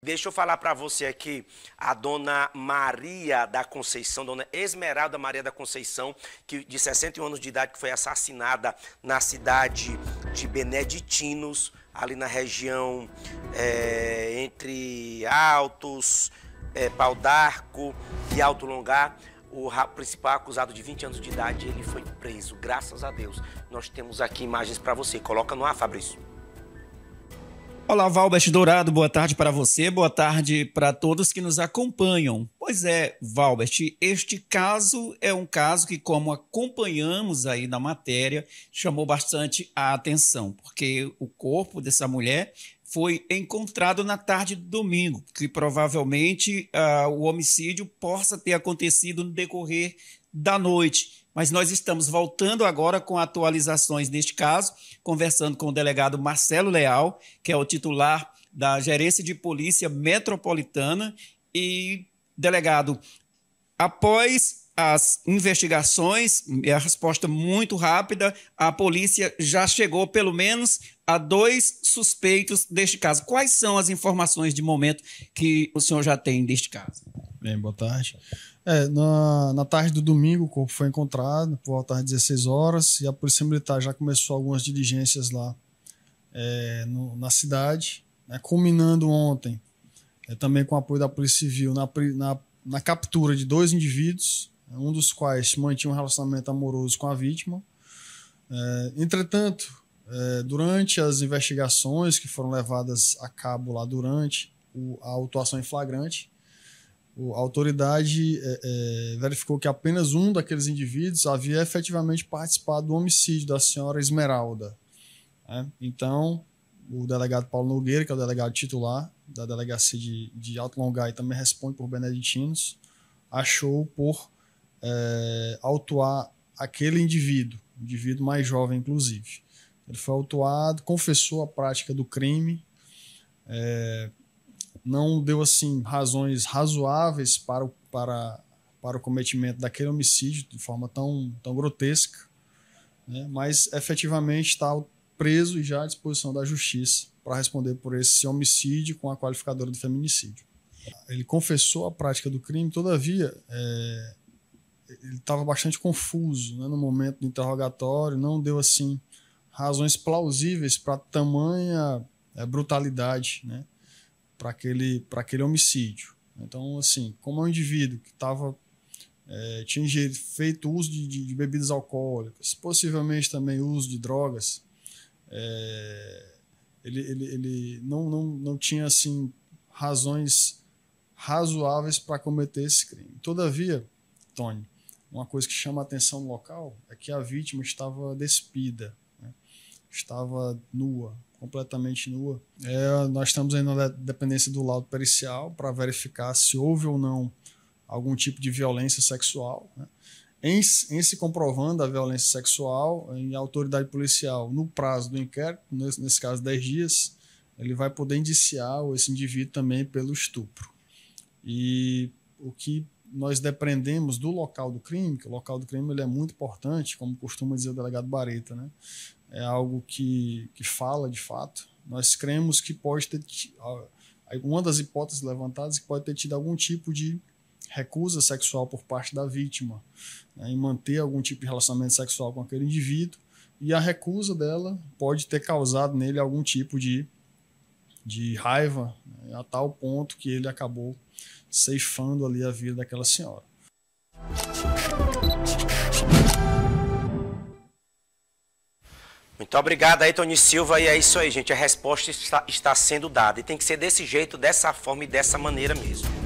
Deixa eu falar para você aqui a dona Maria da Conceição, dona Esmeralda Maria da Conceição, que de 61 anos de idade que foi assassinada na cidade de Beneditinos, ali na região é, entre Altos, é, Pau d'Arco e Alto Longar. O principal acusado de 20 anos de idade, ele foi preso, graças a Deus. Nós temos aqui imagens para você. Coloca no ar, Fabrício. Olá, Valbert Dourado, boa tarde para você, boa tarde para todos que nos acompanham. Pois é, Valbert, este caso é um caso que, como acompanhamos aí na matéria, chamou bastante a atenção, porque o corpo dessa mulher foi encontrado na tarde do domingo, que provavelmente uh, o homicídio possa ter acontecido no decorrer da noite. Mas nós estamos voltando agora com atualizações neste caso, conversando com o delegado Marcelo Leal, que é o titular da Gerência de Polícia Metropolitana. E, delegado, após as investigações e é a resposta muito rápida, a polícia já chegou pelo menos a dois suspeitos deste caso. Quais são as informações de momento que o senhor já tem deste caso? Bem, boa tarde. É, na, na tarde do domingo, o corpo foi encontrado por volta das 16 horas e a Polícia Militar já começou algumas diligências lá é, no, na cidade, né, culminando ontem é, também com o apoio da Polícia Civil na, na, na captura de dois indivíduos um dos quais mantinha um relacionamento amoroso com a vítima. É, entretanto, é, durante as investigações que foram levadas a cabo lá durante o, a autuação em flagrante, o, a autoridade é, é, verificou que apenas um daqueles indivíduos havia efetivamente participado do homicídio da senhora Esmeralda. Né? Então, o delegado Paulo Nogueira, que é o delegado titular da delegacia de, de Alto Longai, também responde por Beneditinos, achou por é, autuar aquele indivíduo, indivíduo mais jovem, inclusive. Ele foi autuado, confessou a prática do crime, é, não deu assim razões razoáveis para o, para, para o cometimento daquele homicídio de forma tão, tão grotesca, né? mas efetivamente está preso e já à disposição da justiça para responder por esse homicídio com a qualificadora do feminicídio. Ele confessou a prática do crime, todavia, é, ele estava bastante confuso né, no momento do interrogatório, não deu assim razões plausíveis para tamanha é, brutalidade, né, para aquele para aquele homicídio. Então, assim, como é um indivíduo que estava é, eh, tinha ingerido, feito uso de, de, de, bebidas alcoólicas, possivelmente também uso de drogas, é, ele, ele, ele não, não, não tinha assim razões razoáveis para cometer esse crime. Todavia, Tony, uma coisa que chama a atenção no local é que a vítima estava despida, né? estava nua, completamente nua. É, nós estamos ainda na dependência do laudo pericial para verificar se houve ou não algum tipo de violência sexual. Né? Em, em, se comprovando a violência sexual, em autoridade policial, no prazo do inquérito, nesse, nesse caso 10 dias, ele vai poder indiciar esse indivíduo também pelo estupro. E o que nós dependemos do local do crime, que o local do crime ele é muito importante, como costuma dizer o delegado Bareta, né? é algo que, que fala de fato. Nós cremos que pode ter uma das hipóteses levantadas é que pode ter tido algum tipo de recusa sexual por parte da vítima né, em manter algum tipo de relacionamento sexual com aquele indivíduo e a recusa dela pode ter causado nele algum tipo de de raiva, né, a tal ponto que ele acabou ceifando ali a vida daquela senhora. Muito obrigado aí, Tony Silva. E é isso aí, gente. A resposta está, está sendo dada. E tem que ser desse jeito, dessa forma e dessa maneira mesmo.